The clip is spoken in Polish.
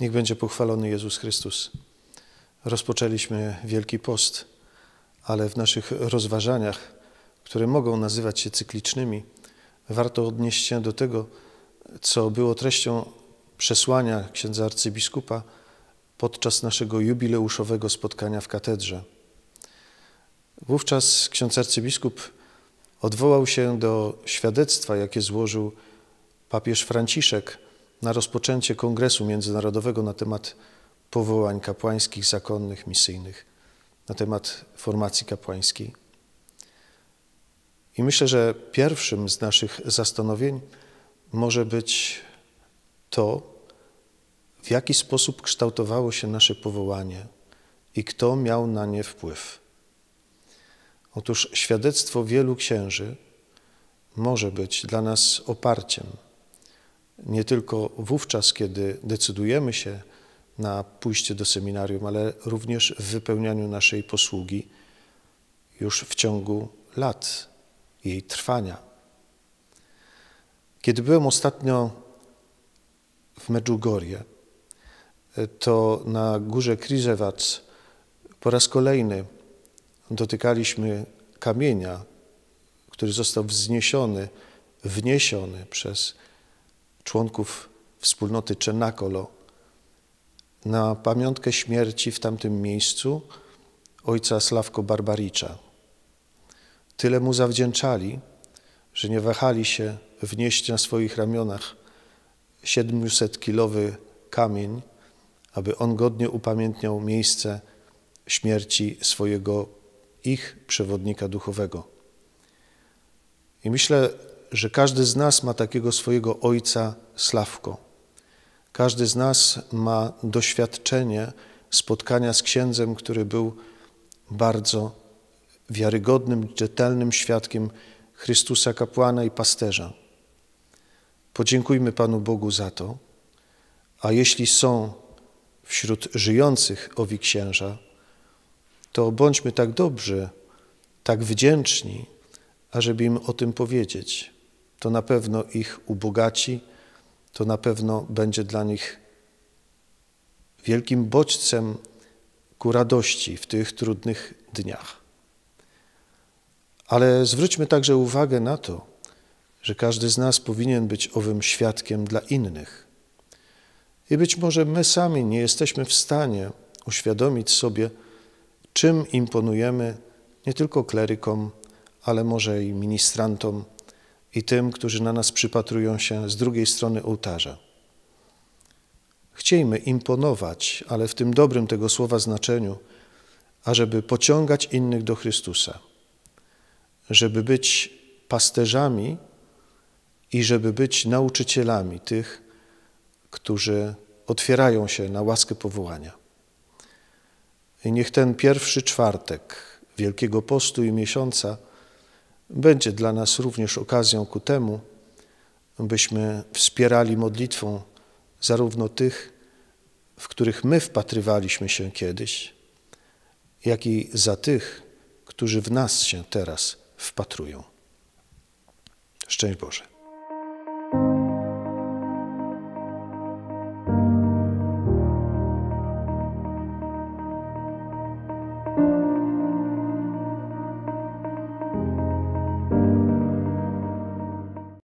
Niech będzie pochwalony Jezus Chrystus. Rozpoczęliśmy Wielki Post, ale w naszych rozważaniach, które mogą nazywać się cyklicznymi, warto odnieść się do tego, co było treścią przesłania księdza arcybiskupa podczas naszego jubileuszowego spotkania w katedrze. Wówczas ksiądz arcybiskup odwołał się do świadectwa, jakie złożył papież Franciszek na rozpoczęcie kongresu międzynarodowego na temat powołań kapłańskich, zakonnych, misyjnych, na temat formacji kapłańskiej. I myślę, że pierwszym z naszych zastanowień może być to, w jaki sposób kształtowało się nasze powołanie i kto miał na nie wpływ. Otóż świadectwo wielu księży może być dla nas oparciem nie tylko wówczas, kiedy decydujemy się na pójście do seminarium, ale również w wypełnianiu naszej posługi już w ciągu lat jej trwania. Kiedy byłem ostatnio w Medjugorje, to na górze Krizewac po raz kolejny dotykaliśmy kamienia, który został wzniesiony, wniesiony przez członków wspólnoty Czenakolo na pamiątkę śmierci w tamtym miejscu ojca Sławko Barbaricza. Tyle mu zawdzięczali, że nie wahali się wnieść na swoich ramionach 700-kilowy kamień, aby on godnie upamiętniał miejsce śmierci swojego ich przewodnika duchowego. I myślę, że każdy z nas ma takiego swojego ojca Sławko. Każdy z nas ma doświadczenie spotkania z księdzem, który był bardzo wiarygodnym, czytelnym świadkiem Chrystusa kapłana i pasterza. Podziękujmy Panu Bogu za to, a jeśli są wśród żyjących owi księża, to bądźmy tak dobrzy, tak wdzięczni, ażeby im o tym powiedzieć. To na pewno ich ubogaci, to na pewno będzie dla nich wielkim bodźcem ku radości w tych trudnych dniach. Ale zwróćmy także uwagę na to, że każdy z nas powinien być owym świadkiem dla innych. I być może my sami nie jesteśmy w stanie uświadomić sobie, czym imponujemy nie tylko klerykom, ale może i ministrantom, i tym, którzy na nas przypatrują się z drugiej strony ołtarza. Chciejmy imponować, ale w tym dobrym tego słowa znaczeniu, ażeby pociągać innych do Chrystusa, żeby być pasterzami i żeby być nauczycielami tych, którzy otwierają się na łaskę powołania. I niech ten pierwszy czwartek Wielkiego Postu i miesiąca będzie dla nas również okazją ku temu, byśmy wspierali modlitwą zarówno tych, w których my wpatrywaliśmy się kiedyś, jak i za tych, którzy w nas się teraz wpatrują. Szczęść Boże.